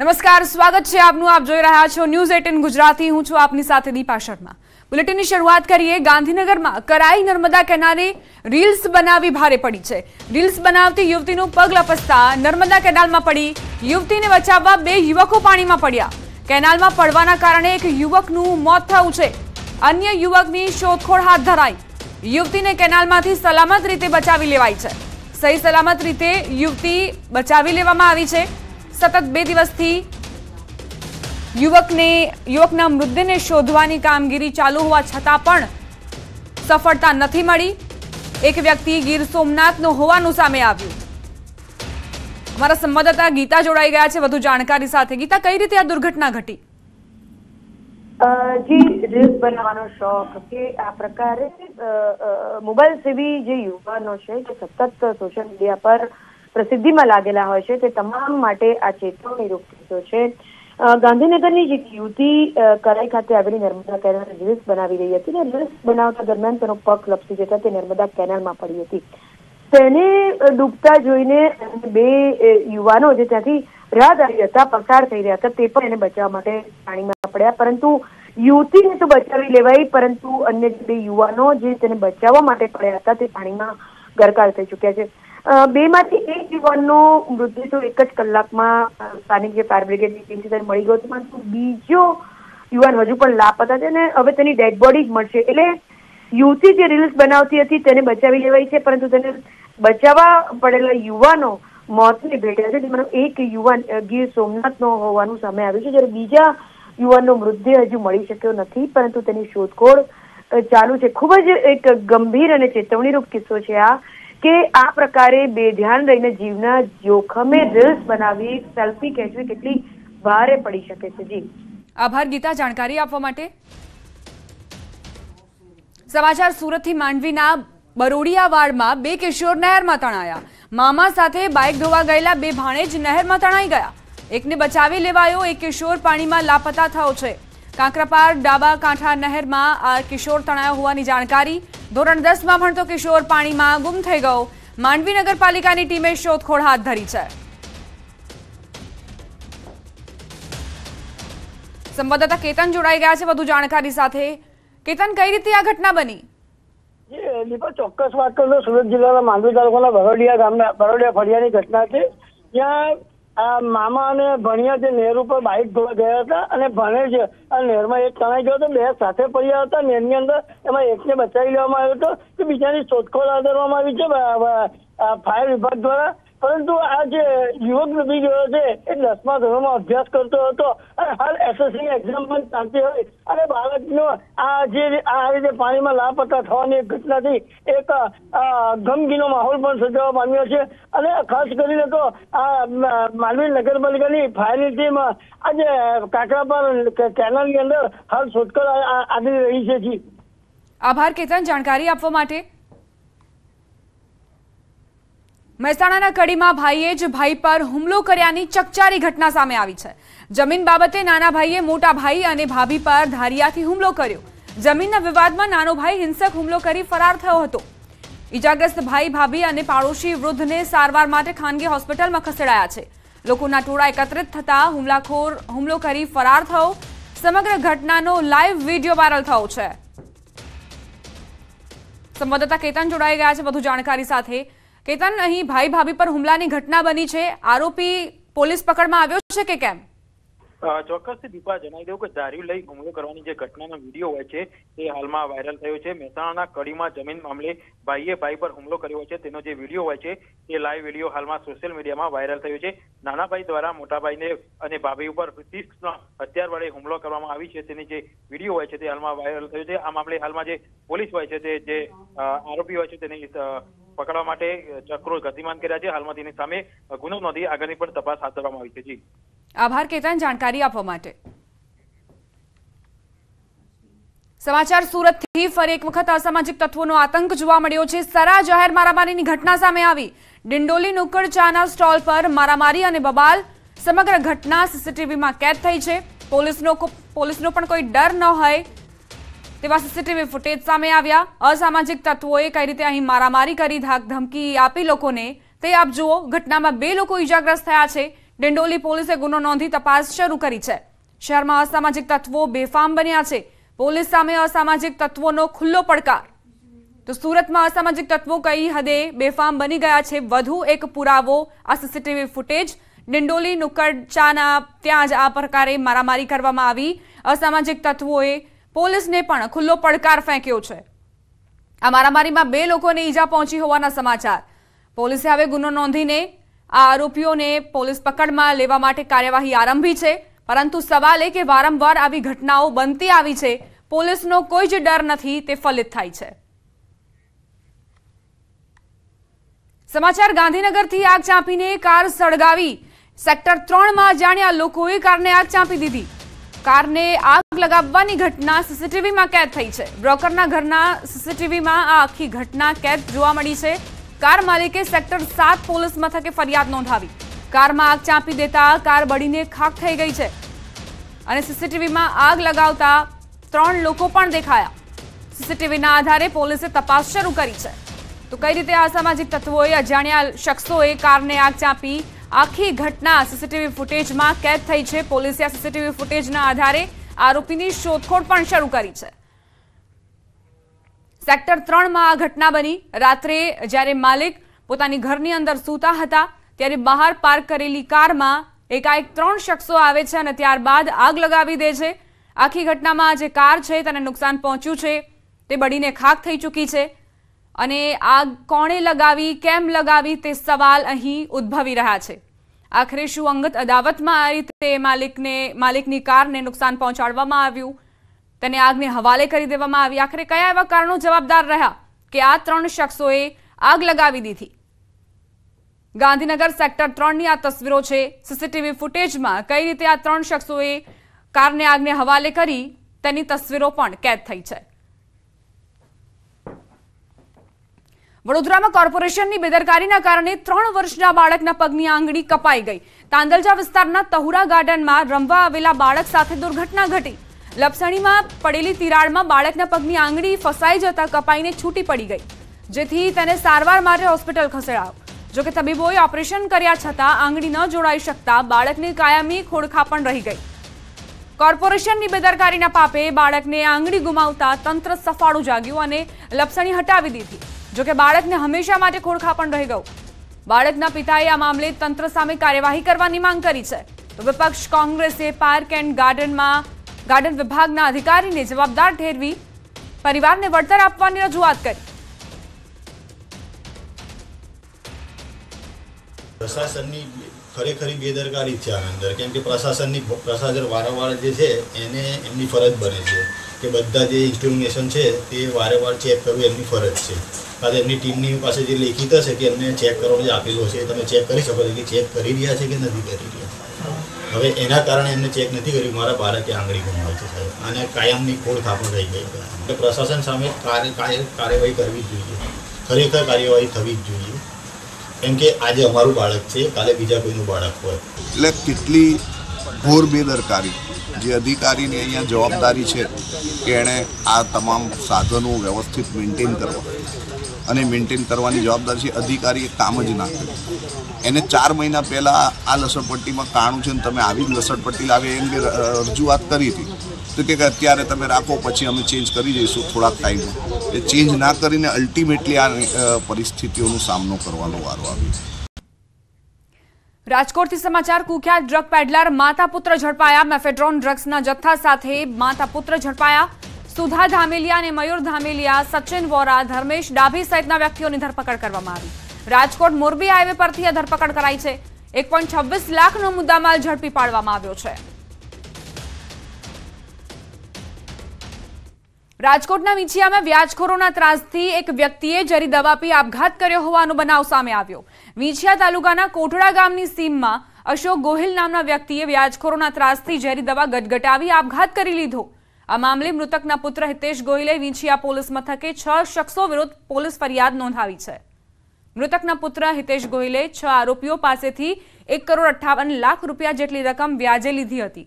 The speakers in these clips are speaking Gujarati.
નમસ્કાર સ્વાગત છે આપનું આપ જોઈ રહ્યા છો ન્યૂઝ એટીન ગુજરાતી હું છું આપની સાથે દીપા શર્મા બુલેટિનની શરૂઆત કરીએ ગાંધીનગરમાં કરાઈ નર્મદા કેનાલે રીલ્સ બનાવી ભારે પડી છે રીલ્સ બનાવતી યુવતીનું પગ લપસતા નર્મદા કેનાલમાં પડી યુવતીને બચાવવા બે યુવકો પાણીમાં પડ્યા કેનાલમાં પડવાના કારણે એક યુવકનું મોત થયું છે અન્ય યુવકની શોધખોળ હાથ ધરાઈ યુવતીને કેનાલમાંથી સલામત રીતે બચાવી લેવાઈ છે સહી સલામત રીતે યુવતી બચાવી લેવામાં આવી છે સતત બે દિવસથી યુવકને યુવકના મૃતદેહને શોધવાની કામગીરી ચાલુ હોવા છતાં પણ સફળતા નથી મળી એક વ્યક્તિ ગીર સોમનાથનો હોવાનું સામે આવ્યું અમારા સંવાદદાતા ગીતા જોડાઈ ગયા છે વધુ જાણકારી સાથે ગીતા કઈ રીતે આ દુર્ઘટના ઘટી જી રીલ્સ બનાવવાનો શોખ કે આ પ્રકારે મોબાઈલ સેવી જે યુવાનો છે જે સતત સોશિયલ મીડિયા પર પ્રસિદ્ધિમાં લાગેલા હોય છે તે તમામ માટે આ ચેતવણી રૂપ કિસ્સો છે ગાંધીનગરની જે યુવતી કરાઈ ખાતે આવેલી નર્મદા કેનાલ રીલ્સ બનાવી રહી હતી ને રીલ્સ બનાવતા દરમિયાન તેનો પગ લપસી જતા તે નર્મદા કેનાલમાં પડી હતી તેને ડૂબતા જોઈને બે યુવાનો જે ત્યાંથી રાહદારી હતા પસાર થઈ રહ્યા હતા તે પણ એને બચાવવા માટે પાણીમાં પડ્યા પરંતુ યુવતીને તો બચાવી લેવાઈ પરંતુ અન્ય બે યુવાનો જે તેને બચાવવા માટે પડ્યા હતા તે પાણીમાં ગરકાર થઈ ચૂક્યા છે બે માંથી એક યુવાનનો મૃતદેહ તો એક જ કલાકમાં સ્થાનિક જે ફાયર બ્રિગેડની ટીમ છે મળી ગયો પરંતુ બીજો યુવાન હજુ પણ લાપતા છે અને હવે તેની ડેડ બોડી જ મળશે એટલે યુવતી જે રિલ્સ બનાવતી હતી તેને બચાવી લેવાઈ છે પરંતુ તેને બચાવવા પડેલા યુવાનો મોતને ભેટ્યા છે જેમાંનો એક યુવાન ગીર સોમનાથનો હોવાનું સામે આવ્યું છે જ્યારે બીજા યુવાનનો મૃતદેહ હજુ મળી શક્યો નથી પરંતુ તેની શોધખોળ ચાલુ છે ખૂબ જ એક ગંભીર અને ચેતવણીરૂપ કિસ્સો છે આ કે આ પ્રકારે બેધ્યાન રહીને જીવના જોખમે રિલ્સ બનાવી સેલ્ફી ખેંચવી કેટલી ભારે પડી શકે છે જી આભાર ગીતા જાણકારી આપવા માટે સમાચાર સુરતથી માંડવીના બરોડિયા વાડમાં બે કિશોર નહેરમાં તણાયા મામા સાથે બાઇક ધોવા ગયેલા બે ભાણેજ નહેરમાં તણાઈ ગયા એકને બચાવી લેવાયો એક કિશોર પાણીમાં લાપતા થયો છે કાંકરાપાર ડાબા કાંઠા નહેરમાં આ કિશોર તણાયો હોવાની જાણકારી ધોરણ દસમાં ભણતો કિશોર પાણીમાં ગુમ થઈ ગયો માંડવી નગરપાલિકાની ટીમે શોધખોળ હાથ ધરી છે સંવાદદાતા કેતન જોડાઈ ગયા છે વધુ જાણકારી સાથે કેતન કઈ રીતે આ ઘટના બની દીપક ચોક્કસ વાત કરું સુરત જિલ્લાના માંડવી તાલુકાના બરોડિયા ગામના બરોડિયા ફળિયાની ઘટના છે ત્યાં મામા અને ભણિયા જે નહેર ઉપર બાઇક ધોવા ગયા હતા અને ભણે છે અને નહેરમાં એક તણાઈ ગયો હતો બે સાથે પડ્યા હતા નહેરની અંદર એમાં એકને બચાવી લેવામાં આવ્યો હતો કે બીજાની શોધખોળ આદરવામાં આવી છે ફાયર વિભાગ દ્વારા પરંતુ આ જે યુવક ડૂબી ગયો છે એ દસમા ધોરણમાં અભ્યાસ કરતો હતો અને હાલ એસએસસી એક્ઝામ પણ ચાલતી હોય અને બાળકનો આ જે આ રીતે પાણીમાં લાપતા થવાની ઘટનાથી એક ગમગીનો માહોલ પણ સર્જાવા પામ્યો છે અને ખાસ કરીને તો આ માનવી નગરપાલિકાની ફાયરની ટીમ આજે કાકરાપાર કેનાલની અંદર હાલ શોધખોળ આદરી રહી છે આભાર કેતન જાણકારી આપવા માટે મહેસાણાના કડીમાં ભાઈએ જ ભાઈ પર હુમલો કર્યાની ચકચારી ઘટના સામે આવી છે જમીન બાબતે નાના ભાઈએ મોટા ભાઈ અને ભાભી પર ધારિયાથી હુમલો કર્યો જમીનના વિવાદમાં નાનો ભાઈ હિંસક હુમલો કરી ફરાર થયો હતો ઈજાગ્રસ્ત ભાઈ ભાભી અને પાડોશી વૃદ્ધને સારવાર માટે ખાનગી હોસ્પિટલમાં ખસેડાયા છે લોકોના ટોળા એકત્રિત થતા હુમલાખોર હુમલો કરી ફરાર થયો સમગ્ર ઘટનાનો લાઈવ વિડીયો વાયરલ થયો છે સંવાદદાતા કેતન જોડાઈ ગયા છે વધુ જાણકારી સાથે કેતન અહીં ભાઈ ભાભી પર હુમલાની ઘટના બની છે આરોપી પોલીસ પકડમાં આવ્યો છે કે કેમ ચોક્કસથી દીપા જણાવી દઉં કે દારૂ લઈ હુમલો કરવાની જે ઘટનાનો વિડીયો હોય છે તે હાલમાં વાયરલ થયો છે મહેસાણાના કડીમાં જમીન મામલે ભાઈએ ભાઈ પર હુમલો કર્યો છે તેનો જે વિડીયો હોય છે તે લાઈવ વિડીયો હાલમાં સોશિયલ મીડિયામાં વાયરલ થયો છે નાના ભાઈ દ્વારા મોટાભાઈને અને ભાભી ઉપર તીક્ષ્ણ હથિયાર વડે હુમલો કરવામાં આવી છે તેની જે વિડીયો હોય છે તે હાલમાં વાયરલ થયો છે આ મામલે હાલમાં જે પોલીસ હોય છે તે જે આરોપી હોય છે તેની પકડવા માટે ચક્રો ગતિમાન કર્યા છે હાલમાં તેની સામે ગુનો નોંધી આગળની પણ તપાસ હાથ ધરવામાં આવી છે જી આભાર કેતન જાણકારી આપવા માટે સમાચાર સુરતથી ફરી એક વખત અસામાજિક તત્વોનો આતંક જોવા મળ્યો છે સરા જાહેર મારામારીની ઘટના સામે આવી ડિંડોલી નુક્કડ ચાના સ્ટોલ પર મારામારી અને બબાલ સમગ્ર ઘટના સીસીટીવીમાં કેદ થઈ છે પોલીસનો પોલીસનો પણ કોઈ ડર ન હોય તેવા સીસીટીવી ફૂટેજ સામે આવ્યા અસામાજિક તત્વોએ કઈ રીતે અહીં મારામારી કરી ધાક ધમકી આપી લોકોને તે આપ જુઓ ઘટનામાં બે લોકો ઇજાગ્રસ્ત થયા છે ડિંડોલી પોલીસે ગુનો નોંધી તપાસ શરૂ કરી છે શહેરમાં અસામાજિક તત્વો બેફામ બન્યા છે પોલીસ સામે અસામાજિક તત્વોનો ખુલ્લો પડકાર તો સુરતમાં અસામાજિક તત્વો કઈ હદે બેફામ બની ગયા છે વધુ એક પુરાવો આ સીસીટીવી ફૂટેજ ડિંડોલી નુકડચાના ત્યાં જ આ પ્રકારે મારામારી કરવામાં આવી અસામાજિક તત્વોએ પોલીસને પણ ખુલ્લો પડકાર ફેંક્યો છે આ મારામારીમાં બે લોકોને ઈજા પહોંચી હોવાના સમાચાર પોલીસે હવે ગુનો નોંધીને આ આરોપીઓને પોલીસ પકડમાં લેવા માટે કાર્યવાહી આરંભી છે પરંતુ સવાલ એ કે વારંવાર આવી ઘટનાઓ બનતી આવી છે પોલીસનો કોઈ જ ડર નથી તે ફલિત થાય છે સમાચાર ગાંધીનગરથી આગ ચાંપીને કાર સળગાવી સેક્ટર ત્રણમાં જાણ્યા લોકોએ કારને આગ ચાંપી દીધી કારને આગ લગાવવાની ઘટના સીસીટીવીમાં કેદ થઈ છે બ્રોકરના ઘરના સીસીટીવીમાં આ આખી ઘટના કેદ જોવા મળી છે કાર માલિકે સેક્ટર સાત પોલીસ મથકે ફરિયાદ નોંધાવી કારમાં આગ ચાંપી દેતા કાર બળીને ખાખ થઈ ગઈ છે અને સીસીટીવીમાં આગ લગાવતા ત્રણ લોકો પણ દેખાયા સીસીટીવીના આધારે પોલીસે તપાસ શરૂ કરી છે તો કઈ રીતે આ સામાજિક તત્વોએ અજાણ્યા શખ્સોએ કારને આગ ચાંપી આખી ઘટના સીસીટીવી ફૂટેજમાં કેદ થઈ છે પોલીસે આ સીસીટીવી ફૂટેજના આધારે આરોપીની શોધખોળ પણ શરૂ કરી છે સેક્ટર ત્રણમાં આ ઘટના બની રાત્રે જ્યારે માલિક પોતાની ઘરની અંદર સૂતા હતા ત્યારે બહાર પાર્ક કરેલી કારમાં એકાએક ત્રણ શખ્સો આવે છે અને ત્યારબાદ આગ લગાવી દે છે આખી ઘટનામાં જે કાર છે તેને નુકસાન પહોંચ્યું છે તે બળીને ખાક થઈ ચૂકી છે અને આગ કોણે લગાવી કેમ લગાવી તે સવાલ અહીં ઉદ્ભવી રહ્યા છે આખરે શું અંગત અદાવતમાં આ રીતે માલિકને માલિકની કારને નુકસાન પહોંચાડવામાં આવ્યું તેને આગને હવાલે કરી દેવામાં આવી આખરે કયા એવા કારણો જવાબદાર રહ્યા કે આ ત્રણ શખ્સોએ આગ લગાવી દીધી ગાંધીનગર સેક્ટર ત્રણની આ તસવીરો છે સીસીટીવી ફૂટેજમાં કઈ રીતે આ ત્રણ શખ્સોએ કારને આગને હવાલે કરી તેની તસવીરો પણ કેદ થઈ છે વડોદરામાં કોર્પોરેશનની બેદરકારીના કારણે ત્રણ વર્ષના બાળકના પગની આંગળી કપાઈ ગઈ તાંદલજા વિસ્તારના તહુરા ગાર્ડનમાં રમવા આવેલા બાળક સાથે દુર્ઘટના ઘટી લપસણીમાં પડેલી તિરાડમાં બાળકના પગની આંગળી ફસાઈ જતા કપાઈને છૂટી પડી ગઈ જેથી તેને સારવાર માટે હોસ્પિટલ ખસેડાયો જોકે તબીબોએ ઓપરેશન કર્યા છતાં આંગળી ન જોડાઈ શકતા બાળકની કાયમી ખોડખા પણ રહી ગઈ કોર્પોરેશનની બેદરકારીના પાપે બાળકને આંગળી ગુમાવતા તંત્ર સફાળું જાગ્યું અને લપસણી હટાવી દીધી જોકે બાળકને હંમેશા માટે ખોળખાપણ રહી ગયું બાળકના પિતાએ આ મામલે તંત્ર સામે કાર્યવાહી કરવાની માંગ કરી છે તો વિપક્ષ કોંગ્રેસે પાર્ક એન્ડ ગાર્ડનમાં ગાર્ડન વિભાગના અધિકારીને જવાબદાર ઠેરવી પરિવારને વળતર આપવાની રજૂઆત કરી પ્રશાસનની ખરેખરી બેદરકારી છે આની અંદર કેમ કે પ્રશાસનની પ્રશાસન વારંવાર જે છે એને એમની ફરજ બને છે કે બધા જે ઇન્સ્ટોલેશન છે તે વારંવાર ચેક કરવું એમની ફરજ છે આ એમની ટીમની પાસે જે લેખિત હશે કે એમને ચેક કરવાનું જે આપેલું હશે એ તમે ચેક કરી શકો છો કે ચેક કરી રહ્યા છે કે નથી કરી રહ્યા હવે એના કારણે એમને ચેક નથી કર્યું મારા બાળકે આંગળી ગુમાવી છે સાહેબ અને કાયમની ખોળ થાપણ થઈ ગઈ એટલે પ્રશાસન સામે કાર્યવાહી કરવી જ જોઈએ ખરેખર કાર્યવાહી થવી જ જોઈએ કેમ કે આજે અમારું બાળક છે કાલે બીજા કોઈનું બાળક હોય એટલે કેટલી ઘોર બેદરકારી જે અધિકારીની અહીંયા જવાબદારી છે કે એણે આ તમામ સાધનો વ્યવસ્થિત મેન્ટેન કરવા અને મેન્ટેન કરવાની જવાબદારી છે અધિકારીએ કામ જ ના કર્યું એને ચાર મહિના પહેલાં આ લસણપટ્ટીમાં કાણું છે ને તમે આવી લસણપટ્ટી લાવી એમ કે રજૂઆત કરી હતી તો કે અત્યારે તમે રાખો પછી અમે ચેન્જ કરી જઈશું થોડાક ટાઈમમાં એ ચેન્જ ના કરીને અલ્ટિમેટલી આ પરિસ્થિતિઓનો સામનો કરવાનો વારો આવ્યો રાજકોટથી સમાચાર કુખ્યાત ડ્રગ પેડલર માતા પુત્ર ઝડપાયા મેફેડ્રોન ડ્રગ્સના જથ્થા સાથે માતા પુત્ર ઝડપાયા સુધા ધામેલિયા અને મયુર ધામેલિયા સચિન વોરા ધર્મેશ ડાભી સહિતના વ્યક્તિઓની ધરપકડ કરવામાં આવી રાજકોટ મોરબી હાઈવે પરથી આ ધરપકડ કરાઈ છે એક લાખનો મુદ્દામાલ ઝડપી પાડવામાં આવ્યો છે રાજકોટના વિંછિયામાં વ્યાજખોરોના ત્રાસથી એક વ્યક્તિએ જરી દવા પી આપઘાત કર્યો હોવાનો બનાવ સામે આવ્યો વિંછિયા તાલુકાના કોટડા ગામની સીમમાં અશોક ગોહિલ નામના વ્યક્તિએ વ્યાજખોરોના ત્રાસથી ઝેરી દવા ગટગટાવી આપઘાત કરી લીધો આ મામલે મૃતકના પુત્ર હિતેશ ગોહિલે વિંછિયા પોલીસ મથકે છ શખ્સો વિરુદ્ધ પોલીસ ફરિયાદ નોંધાવી છે મૃતકના પુત્ર હિતેશ ગોહિલે છ આરોપીઓ પાસેથી એક કરોડ અઠ્ઠાવન લાખ રૂપિયા જેટલી રકમ વ્યાજે લીધી હતી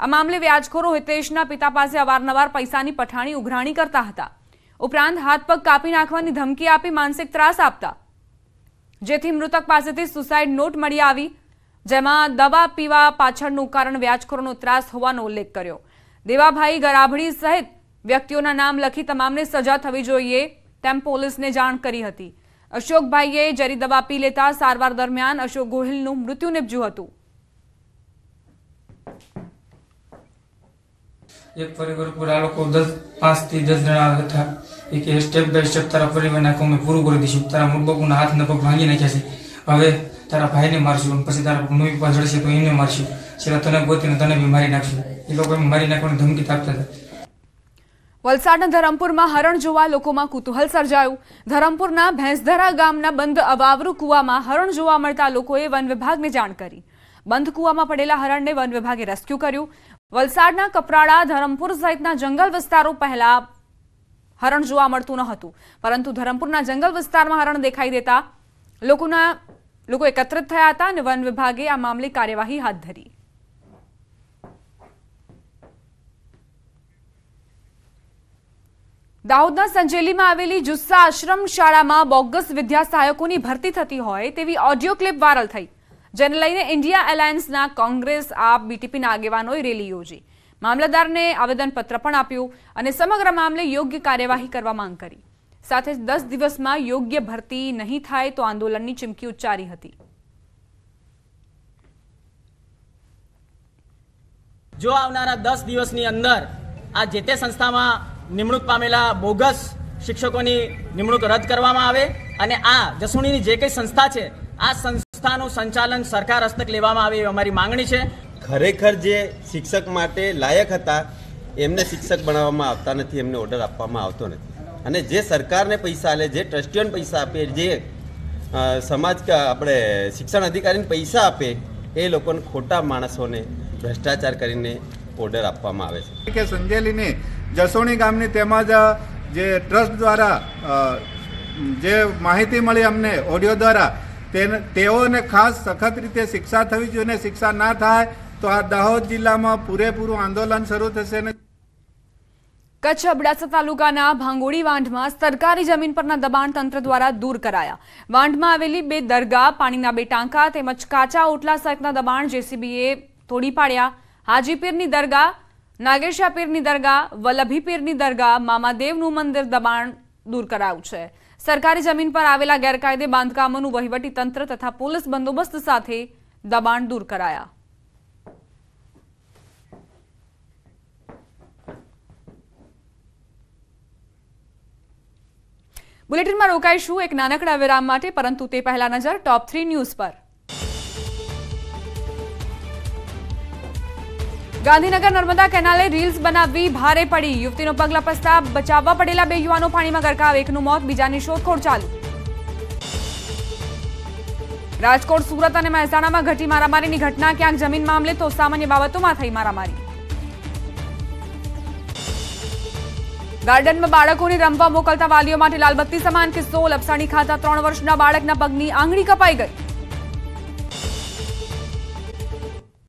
આ મામલે વ્યાજખોરો હિતેશના પિતા પાસે અવારનવાર પૈસાની પઠાણી ઉઘરાણી કરતા હતા ઉપરાંત હાથ પગ કાપી નાખવાની ધમકી આપી માનસિક ત્રાસ આપતા જેથી મૃતક પાસેથી સુસાઇડ નોટ મળી આવી જેમાં દવા પીવા પાછળનું કારણ વ્યાજખોરોનો ત્રાસ હોવાનો ઉલ્લેખ કર્યો દેવાભાઈ ગરાભડી સહિત વ્યક્તિઓના નામ લખી તમામને સજા થવી જોઈએ તેમ પોલીસને જાણ કરી હતી અશોકભાઈએ જરી દવા પી લેતા સારવાર દરમિયાન અશોક ગોહિલનું મૃત્યુ નિપજ્યું હતું એક પરિવાર પર લોકો દસ પાંચથી દસ જણા હતા એ સ્ટેપ બાય સ્ટેપ તારા પરિવારના કામ પૂરું કરી દઈશું તારા મમ્મી હાથને પગ ભાંગી નાખ્યા છે હવે તારા ભાઈને મારશું પછી તારા મમ્મી પપ્પા જડશે તો એમને મારશું છેલ્લા તને ગોતીને તને બી મારી નાખશું વલસાડના ધરમપુરમાં હરણ જોવા લોકોમાં કુતૂહલ સર્જાયું ધરમપુરના ભેંસધરા ગામના બંધ અવાવરુ કૂવામાં હરણ જોવા મળતા લોકોએ વન વિભાગને જાણ કરી બંધ કૂવામાં પડેલા હરણને વન વિભાગે રેસ્ક્યુ કર્યું વલસાડના કપરાડા ધરમપુર સહિતના જંગલ વિસ્તારો પહેલા હરણ જોવા મળતું ન હતું પરંતુ ધરમપુરના જંગલ વિસ્તારમાં હરણ દેખાઈ દેતા લોકોના લોકો એકત્રિત થયા હતા અને વન વિભાગે આ મામલે કાર્યવાહી હાથ ધરી દાહોદના સંજેલીમાં આવેલી જુસ્સા આશ્રમ શાળામાં બોગસ વિદ્યા ભરતી થતી હોય તેવી ઓડિયો ક્લિપ વાયરલ થઈ જેને લઈને ઇન્ડિયા એલાયન્સના કોંગ્રેસ આપ બીટીપીના આગેવાનોએ રેલી યોજી મામલતદારને આવેદનપત્ર પણ આપ્યું અને સમગ્ર મામલે યોગ્ય કાર્યવાહી કરવા માંગ કરી સાથે જ દસ દિવસમાં યોગ્ય ભરતી નહીં થાય તો આંદોલનની ચીમકી ઉચ્ચારી હતી જો આવનારા દસ દિવસની અંદર આ જે તે સંસ્થામાં નિમણૂક પામેલા બોગસ શિક્ષકોની નિમણૂક રદ કરવામાં આવે અને આ જસુણીની જે કંઈ સંસ્થા છે આ સંસ્થાનું સંચાલન સરકાર હસ્તક લેવામાં આવે એવી અમારી માંગણી છે ખરેખર જે શિક્ષક માટે લાયક હતા એમને શિક્ષક બનાવવામાં આવતા નથી એમને ઓર્ડર આપવામાં આવતો નથી અને જે સરકારને પૈસા આલે જે ટ્રસ્ટીઓને પૈસા આપે જે સમાજ આપણે શિક્ષણ અધિકારીને પૈસા આપે એ લોકોને ખોટા માણસોને ભ્રષ્ટાચાર કરીને ઓર્ડર આપવામાં આવે છે કે સંજેલીને જસોણી ગામની તેમજ જે ટ્રસ્ટ દ્વારા જે માહિતી મળી અમને ઓડિયો દ્વારા તેને તેઓને ખાસ સખત રીતે શિક્ષા થવી જોઈએ અને શિક્ષા ના થાય તો આ દાહોદ જિલ્લામાં પૂરેપૂરું આંદોલન શરૂ થશે અને કચ્છ અબડાસા તાલુકાના ભાંગોળી વાંઢમાં સરકારી જમીન પરના દબાણ તંત્ર દ્વારા દૂર કરાયા વાંઢમાં આવેલી બે દરગાહ પાણીના બે ટાંકા તેમજ કાચા ઓટલા સહિતના દબાણ જેસીબીએ તોડી પાડ્યા હાજીપીરની દરગાહ નાગેશા પીરની દરગાહ વલ્લભી પીરની દરગાહ મામાદેવનું મંદિર દબાણ દૂર કરાયું છે સરકારી જમીન પર આવેલા ગેરકાયદે બાંધકામોનું વહીવટી તંત્ર તથા પોલીસ બંદોબસ્ત સાથે દબાણ દૂર કરાયા બુલેટિનમાં રોકાઈશું એક નાનકડા વિરામ માટે પરંતુ તે પહેલા નજર ટોપ થ્રી ન્યૂઝ પર ગાંધીનગર નર્મદા કેનાલે રીલ્સ બનાવી ભારે પડી યુવતીનો પગલા લપસતા બચાવવા પડેલા બે યુવાનો પાણીમાં ગરકાવ એકનું મોત બીજાની શોધખોળ ચાલુ રાજકોટ સુરત અને મહેસાણામાં ઘટી મારામારીની ઘટના ક્યાંક જમીન મામલે તો સામાન્ય બાબતોમાં થઈ મારામારી ગાર્ડનમાં બાળકોની રમવા મોકલતા વાલીઓ માટે લાલબત્તી સમાન કિસ્સો લપસાણી ખાતા ત્રણ વર્ષના બાળકના પગની આંગળી કપાઈ ગઈ